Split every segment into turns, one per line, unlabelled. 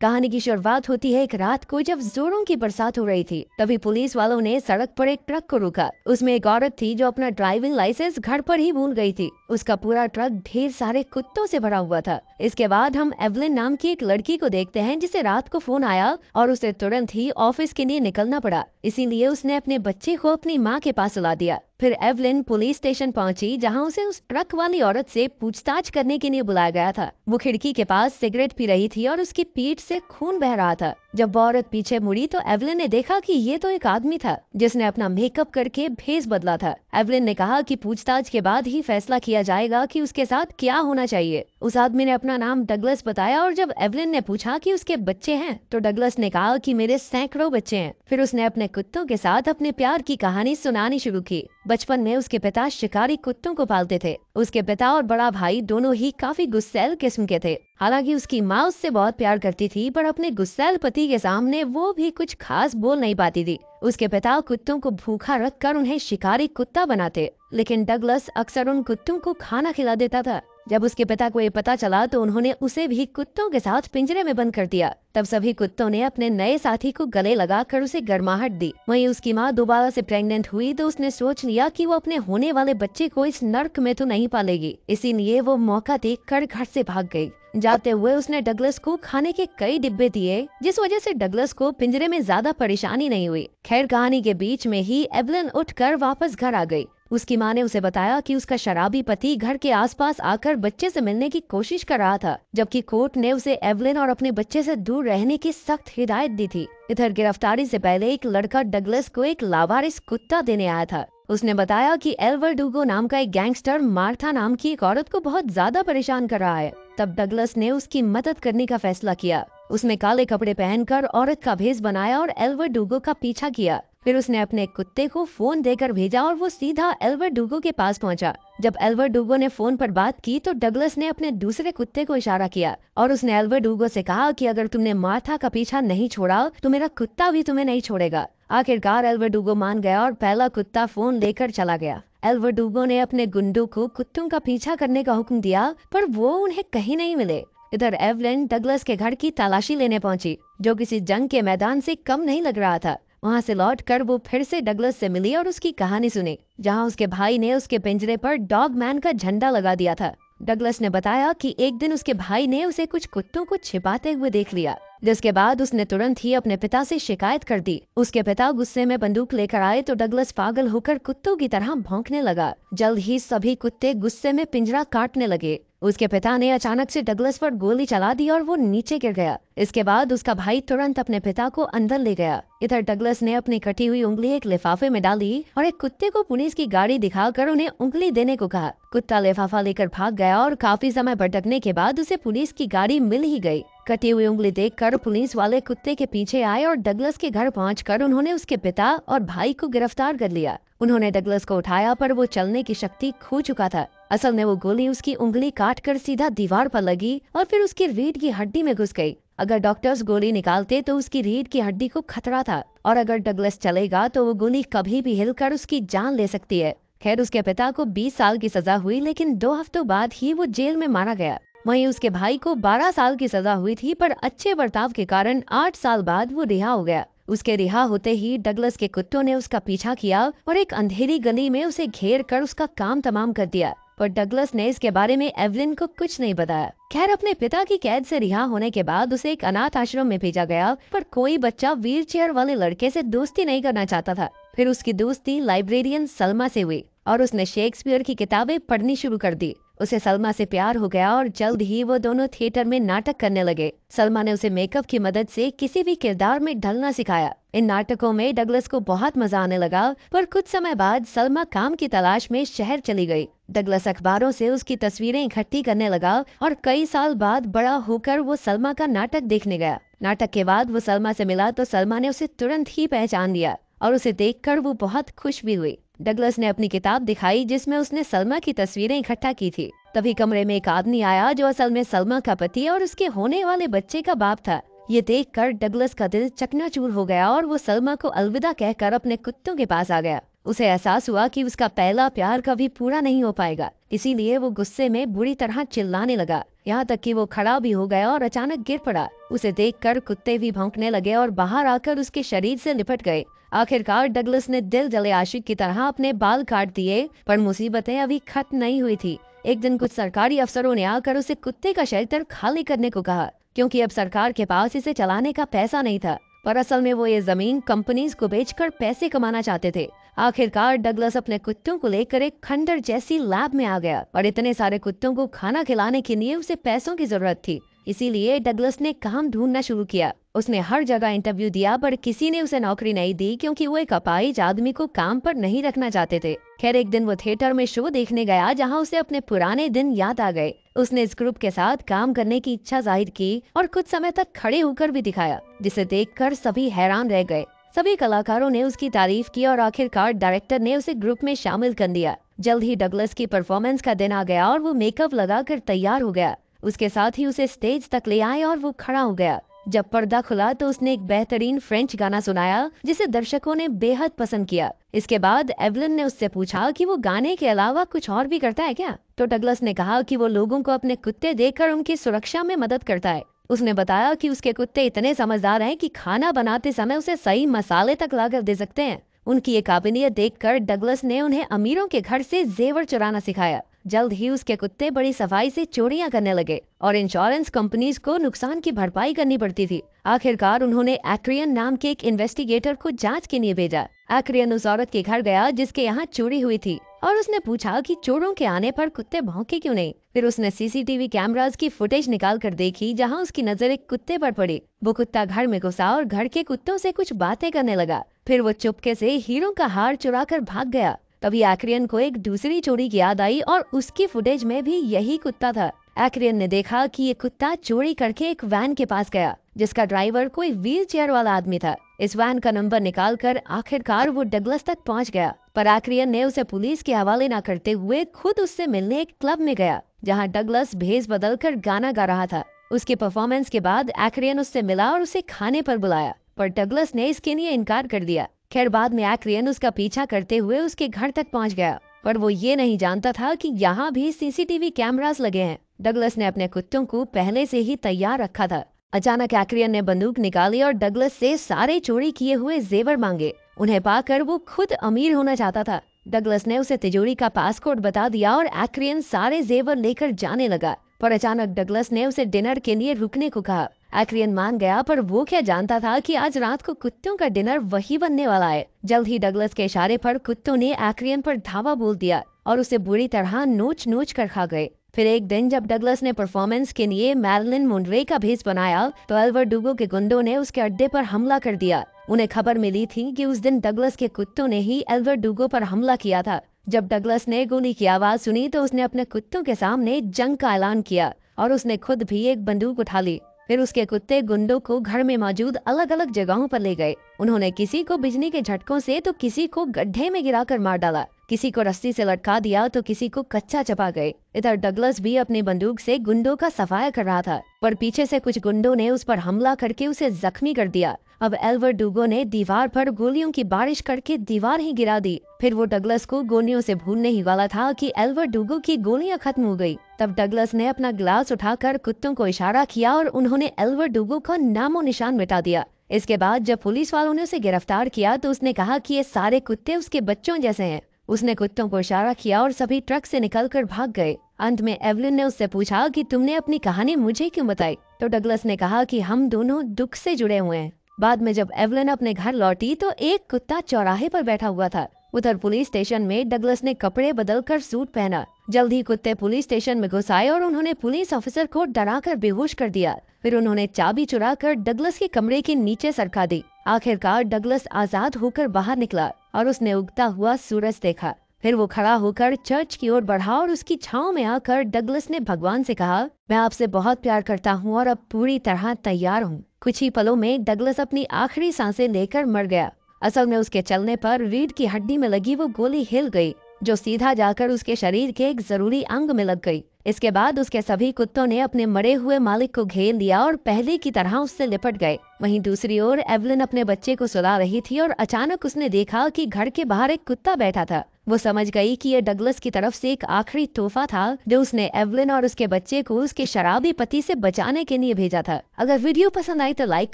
कहानी की शुरुआत होती है एक रात को जब जोरों की बरसात हो रही थी तभी पुलिस वालों ने सड़क पर एक ट्रक को रोका उसमें एक औरत थी जो अपना ड्राइविंग लाइसेंस घर पर ही भूल गई थी उसका पूरा ट्रक ढेर सारे कुत्तों से भरा हुआ था इसके बाद हम एवलिन नाम की एक लड़की को देखते हैं जिसे रात को फोन आया और उसे तुरंत ही ऑफिस के लिए निकलना पड़ा इसीलिए उसने अपने बच्चे को अपनी माँ के पास ला दिया फिर एवलिन पुलिस स्टेशन पहुंची जहां उसे उस ट्रक वाली औरत से पूछताछ करने के लिए बुलाया गया था वो खिड़की के पास सिगरेट पी रही थी और उसकी पीठ से खून बह रहा था जब वह औरत पीछे मुड़ी तो एवलिन ने देखा कि ये तो एक आदमी था जिसने अपना मेकअप करके भेस बदला था एवलिन ने कहा कि पूछताछ के बाद ही फैसला किया जाएगा कि उसके साथ क्या होना चाहिए उस आदमी ने अपना नाम डगलस बताया और जब एवलिन ने पूछा कि उसके बच्चे हैं तो डगलस ने कहा कि मेरे सैकड़ों बच्चे हैं फिर उसने अपने कुत्तों के साथ अपने प्यार की कहानी सुनानी शुरू की बचपन में उसके पिता शिकारी कुत्तों को पालते थे उसके पिता और बड़ा भाई दोनों ही काफी गुस्सेल किस्म के थे हालांकि उसकी माँ उससे बहुत प्यार करती थी पर अपने गुस्सैल पति के सामने वो भी कुछ खास बोल नहीं पाती थी उसके पिता कुत्तों को भूखा रख कर उन्हें शिकारी कुत्ता बनाते लेकिन डगलस अक्सर उन कुत्तों को खाना खिला देता था जब उसके पिता को ये पता चला तो उन्होंने उसे भी कुत्तों के साथ पिंजरे में बंद कर दिया तब सभी कुत्तों ने अपने नए साथी को गले लगा कर उसे गर्माहट दी वहीं उसकी माँ दोबारा से प्रेग्नेंट हुई तो उसने सोच लिया कि वो अपने होने वाले बच्चे को इस नर्क में तो नहीं पालेगी इसीलिए वो मौका देख कर घर से भाग गई जाते हुए उसने डगलस को खाने के कई डिब्बे दिए जिस वजह से डगलस को पिंजरे में ज्यादा परेशानी नहीं हुई खैर कहानी के बीच में ही एवलिन उठकर वापस घर आ गई उसकी माँ ने उसे बताया कि उसका शराबी पति घर के आसपास आकर बच्चे से मिलने की कोशिश कर रहा था जबकि कोर्ट ने उसे एवलिन और अपने बच्चे से दूर रहने की सख्त हिदायत दी थी इधर गिरफ्तारी से पहले एक लड़का डगलस को एक लावारिस कुत्ता देने आया था उसने बताया कि डूगो नाम का एक गैंगस्टर मार्था नाम की एक औरत को बहुत ज्यादा परेशान कर रहा है तब डगलस ने उसकी मदद करने का फैसला किया उसने काले कपड़े पहनकर औरत का भेस बनाया और एल्वर डूगो का पीछा किया फिर उसने अपने कुत्ते को फोन देकर भेजा और वो सीधा एल्वर डुगो के पास पहुंचा जब एल्वर डुगो ने फोन पर बात की तो डगलस ने अपने दूसरे कुत्ते को इशारा किया और उसने एल्वर डुगो से कहा कि अगर तुमने माथा का पीछा नहीं छोड़ा तो मेरा कुत्ता भी तुम्हें नहीं छोड़ेगा आखिरकार एल्वर डुगो मान गया और पहला कुत्ता फोन लेकर चला गया एल्वर डुगो ने अपने गुंडो को कुत्तों का पीछा करने का हुक्म दिया पर वो उन्हें कहीं नहीं मिले इधर एवलिन डगलस के घर की तलाशी लेने पहुंची जो किसी जंग के मैदान से कम नहीं लग रहा था वहां से लौटकर वो फिर से डगलस से मिली और उसकी कहानी सुनी जहां उसके भाई ने उसके पिंजरे पर डॉग मैन का झंडा लगा दिया था डगलस ने बताया कि एक दिन उसके भाई ने उसे कुछ कुत्तों को छिपाते हुए देख लिया जिसके बाद उसने तुरंत ही अपने पिता से शिकायत कर दी उसके पिता गुस्से में बंदूक लेकर आए तो डगलस पागल होकर कुत्तों की तरह भौंकने लगा जल्द ही सभी कुत्ते गुस्से में पिंजरा काटने लगे उसके पिता ने अचानक से डगलस पर गोली चला दी और वो नीचे गिर गया इसके बाद उसका भाई तुरंत अपने पिता को अंदर ले गया इधर डगलस ने अपनी कटी हुई उंगली एक लिफाफे में डाली और एक कुत्ते को पुलिस की गाड़ी दिखाकर उन्हें उंगली देने को कहा कुत्ता लिफाफा लेकर भाग गया और काफी समय भटकने के बाद उसे पुलिस की गाड़ी मिल ही गयी कटी हुई उंगली देख कर पुलिस वाले कुत्ते के पीछे आए और डगलस के घर पहुँच उन्होंने उसके पिता और भाई को गिरफ्तार कर लिया उन्होंने डगलस को उठाया पर वो चलने की शक्ति खो चुका था असल में वो गोली उसकी उंगली काट कर सीधा दीवार पर लगी और फिर उसकी रीढ़ की हड्डी में घुस गई अगर डॉक्टर्स गोली निकालते तो उसकी रीढ़ की हड्डी को खतरा था और अगर डगलस चलेगा तो वो गोली कभी भी हिलकर उसकी जान ले सकती है खैर उसके पिता को 20 साल की सजा हुई लेकिन दो हफ्तों बाद ही वो जेल में मारा गया वहीं उसके भाई को 12 साल की सजा हुई थी पर अच्छे बर्ताव के कारण 8 साल बाद वो रिहा हो गया उसके रिहा होते ही डगलस के कुत्तों ने उसका पीछा किया और एक अंधेरी गली में उसे घेर कर उसका काम तमाम कर दिया पर डगलस ने इसके बारे में एवलिन को कुछ नहीं बताया खैर अपने पिता की कैद से रिहा होने के बाद उसे एक अनाथ आश्रम में भेजा गया पर कोई बच्चा व्हीलचेयर वाले लड़के से दोस्ती नहीं करना चाहता था फिर उसकी दोस्ती लाइब्रेरियन सलमा से हुई और उसने शेक्सपियर की किताबें पढ़नी शुरू कर दी उसे सलमा से प्यार हो गया और जल्द ही वो दोनों थिएटर में नाटक करने लगे सलमा ने उसे मेकअप की मदद से किसी भी किरदार में ढलना सिखाया इन नाटकों में डगलस को बहुत मजा आने लगा पर कुछ समय बाद सलमा काम की तलाश में शहर चली गई डगलस अखबारों से उसकी तस्वीरें इकट्ठी करने लगा और कई साल बाद बड़ा होकर वो सलमा का नाटक देखने गया नाटक के बाद वो सलमा से मिला तो सलमा ने उसे तुरंत ही पहचान लिया और उसे देखकर वो बहुत खुश भी हुई डगलस ने अपनी किताब दिखाई जिसमें उसने सलमा की तस्वीरें इकट्ठा की थी तभी कमरे में एक आदमी आया जो असल में सलमा का पति और उसके होने वाले बच्चे का बाप था ये देखकर डगलस का दिल चकनाचूर हो गया और वो सलमा को अलविदा कहकर अपने कुत्तों के पास आ गया उसे एहसास हुआ कि उसका पहला प्यार कभी पूरा नहीं हो पाएगा इसीलिए वो गुस्से में बुरी तरह चिल्लाने लगा यहाँ तक कि वो खड़ा भी हो गया और अचानक गिर पड़ा उसे देखकर कुत्ते भी भौंकने लगे और बाहर आकर उसके शरीर से लिपट गए आखिरकार डगलस ने दिल जले आशिक की तरह अपने बाल काट दिए पर मुसीबतें अभी खत्म नहीं हुई थी एक दिन कुछ सरकारी अफसरों ने आकर उसे कुत्ते का शेल्टर खाली करने को कहा क्योंकि अब सरकार के पास इसे चलाने का पैसा नहीं था पर असल में वो ये जमीन कंपनीज को बेचकर पैसे कमाना चाहते थे आखिरकार डगलस अपने कुत्तों को लेकर एक खंडर जैसी लैब में आ गया और इतने सारे कुत्तों को खाना खिलाने के लिए उसे पैसों की जरूरत थी इसीलिए डगलस ने काम ढूंढना शुरू किया उसने हर जगह इंटरव्यू दिया पर किसी ने उसे नौकरी नहीं दी क्योंकि वो एक अपाहिज आदमी को काम पर नहीं रखना चाहते थे खैर एक दिन वो थिएटर में शो देखने गया जहां उसे अपने पुराने दिन याद आ गए उसने इस ग्रुप के साथ काम करने की इच्छा जाहिर की और कुछ समय तक खड़े होकर भी दिखाया जिसे देख सभी हैरान रह गए सभी कलाकारों ने उसकी तारीफ की और आखिरकार डायरेक्टर ने उसे ग्रुप में शामिल कर दिया जल्द ही डगलस की परफॉर्मेंस का दिन आ गया और वो मेकअप लगाकर तैयार हो गया उसके साथ ही उसे स्टेज तक ले आए और वो खड़ा हो गया जब पर्दा खुला तो उसने एक बेहतरीन फ्रेंच गाना सुनाया जिसे दर्शकों ने बेहद पसंद किया इसके बाद एवलिन ने उससे पूछा कि वो गाने के अलावा कुछ और भी करता है क्या तो डगलस ने कहा कि वो लोगों को अपने कुत्ते देखकर उनकी सुरक्षा में मदद करता है उसने बताया कि उसके कुत्ते इतने समझदार हैं कि खाना बनाते समय उसे सही मसाले तक लाकर दे सकते हैं उनकी ये काबिलियत देखकर डगलस ने उन्हें अमीरों के घर से जेवर चुराना सिखाया जल्द ही उसके कुत्ते बड़ी सफाई से चोरियां करने लगे और इंश्योरेंस कंपनीज को नुकसान की भरपाई करनी पड़ती थी आखिरकार उन्होंने एक्रियन नाम के एक इन्वेस्टिगेटर को जांच के लिए भेजा एक्रियन उस औरत के घर गया जिसके यहाँ चोरी हुई थी और उसने पूछा कि चोरों के आने पर कुत्ते भौंके क्यों नहीं फिर उसने सीसीटीवी कैमरास की फुटेज निकाल कर देखी जहाँ उसकी नजर एक कुत्ते पर पड़ी वो कुत्ता घर में घुसा और घर के कुत्तों से कुछ बातें करने लगा फिर वो चुपके से हीरो का हार चुरा कर भाग गया तभी एक्रियन को एक दूसरी चोरी की याद आई और उसकी फुटेज में भी यही कुत्ता था एक्रियन ने देखा कि ये कुत्ता चोरी करके एक वैन के पास गया जिसका ड्राइवर कोई व्हील चेयर वाला आदमी था इस वैन का नंबर निकाल कर आखिरकार वो डगलस तक पहुंच गया पर एक्रियन ने उसे पुलिस के हवाले न करते हुए खुद उससे मिलने एक क्लब में गया जहां डगलस भेज बदल कर गाना गा रहा था उसके परफॉर्मेंस के बाद एक्रियन उससे मिला और उसे खाने पर बुलाया पर डगलस ने इसके लिए इनकार कर दिया खैर बाद में एक्रियन उसका पीछा करते हुए उसके घर तक पहुंच गया पर वो ये नहीं जानता था कि यहाँ भी सीसीटीवी कैमरास लगे हैं डगलस ने अपने कुत्तों को पहले से ही तैयार रखा था अचानक एक्रियन ने बंदूक निकाली और डगलस से सारे चोरी किए हुए जेवर मांगे उन्हें पाकर वो खुद अमीर होना चाहता था डगलस ने उसे तिजोरी का पासपोर्ट बता दिया और एक्रियन सारे जेवर लेकर जाने लगा पर अचानक डगलस ने उसे डिनर के लिए रुकने को कहा एक्रियन मान गया पर वो क्या जानता था कि आज रात को कुत्तों का डिनर वही बनने वाला है जल्द ही डगलस के इशारे पर कुत्तों ने एक्रियन पर धावा बोल दिया और उसे बुरी तरह नोच नोच कर खा गए फिर एक दिन जब डगलस ने परफॉर्मेंस के लिए मैरलिन मुंडरे का भेस बनाया तो एल्वर डुगो के गुंडों ने उसके अड्डे पर हमला कर दिया उन्हें खबर मिली थी कि उस दिन डगलस के कुत्तों ने ही एल्वर डुगो पर हमला किया था जब डगलस ने गोली की आवाज सुनी तो उसने अपने कुत्तों के सामने जंग का ऐलान किया और उसने खुद भी एक बंदूक उठा ली फिर उसके कुत्ते गुंडों को घर में मौजूद अलग अलग जगहों पर ले गए उन्होंने किसी को बिजली के झटकों से तो किसी को गड्ढे में गिराकर मार डाला किसी को रस्सी से लटका दिया तो किसी को कच्चा चपा गए इधर डगलस भी अपनी बंदूक से गुंडों का सफाया कर रहा था पर पीछे से कुछ गुंडों ने उस पर हमला करके उसे जख्मी कर दिया अब एल्वर डुगो ने दीवार पर गोलियों की बारिश करके दीवार ही गिरा दी फिर वो डगलस को गोलियों से भूनने ही वाला था कि डुगो की गोलियां खत्म हो गई तब डगलस ने अपना ग्लास उठाकर कुत्तों को इशारा किया और उन्होंने एल्वर डुगो का नामो निशान मिटा दिया इसके बाद जब पुलिस वालों ने उसे गिरफ्तार किया तो उसने कहा की ये सारे कुत्ते उसके बच्चों जैसे है उसने कुत्तों को इशारा किया और सभी ट्रक से निकलकर भाग गए अंत में एवलिन ने उससे पूछा कि तुमने अपनी कहानी मुझे क्यों बताई तो डगलस ने कहा कि हम दोनों दुख से जुड़े हुए हैं बाद में जब एवलिन अपने घर लौटी तो एक कुत्ता चौराहे पर बैठा हुआ था उधर पुलिस स्टेशन में डगलस ने कपड़े बदल कर सूट पहना जल्द ही कुत्ते पुलिस स्टेशन में घुस आए और उन्होंने पुलिस ऑफिसर को डरा कर बेहोश कर दिया फिर उन्होंने चाबी चुरा कर डगलस के कमरे के नीचे सरका दी आखिरकार डगलस आजाद होकर बाहर निकला और उसने उगता हुआ सूरज देखा फिर वो खड़ा होकर चर्च की ओर बढ़ा और उसकी छाव में आकर डगलस ने भगवान से कहा मैं आपसे बहुत प्यार करता हूँ और अब पूरी तरह तैयार हूँ कुछ ही पलों में डगलस अपनी आखिरी सांसें लेकर मर गया असल में उसके चलने पर रीढ़ की हड्डी में लगी वो गोली हिल गई जो सीधा जाकर उसके शरीर के एक जरूरी अंग में लग गई इसके बाद उसके सभी कुत्तों ने अपने मरे हुए मालिक को घेर लिया और पहले की तरह उससे लिपट गए वहीं दूसरी ओर एवलिन अपने बच्चे को सुला रही थी और अचानक उसने देखा कि घर के बाहर एक कुत्ता बैठा था वो समझ गई कि यह डगलस की तरफ से एक आखिरी तोहफा था जो उसने एवलिन और उसके बच्चे को उसके शराबी पति से बचाने के लिए भेजा था अगर वीडियो पसंद आई तो लाइक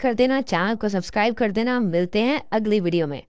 कर देना चैनल को सब्सक्राइब कर देना मिलते हैं अगली वीडियो में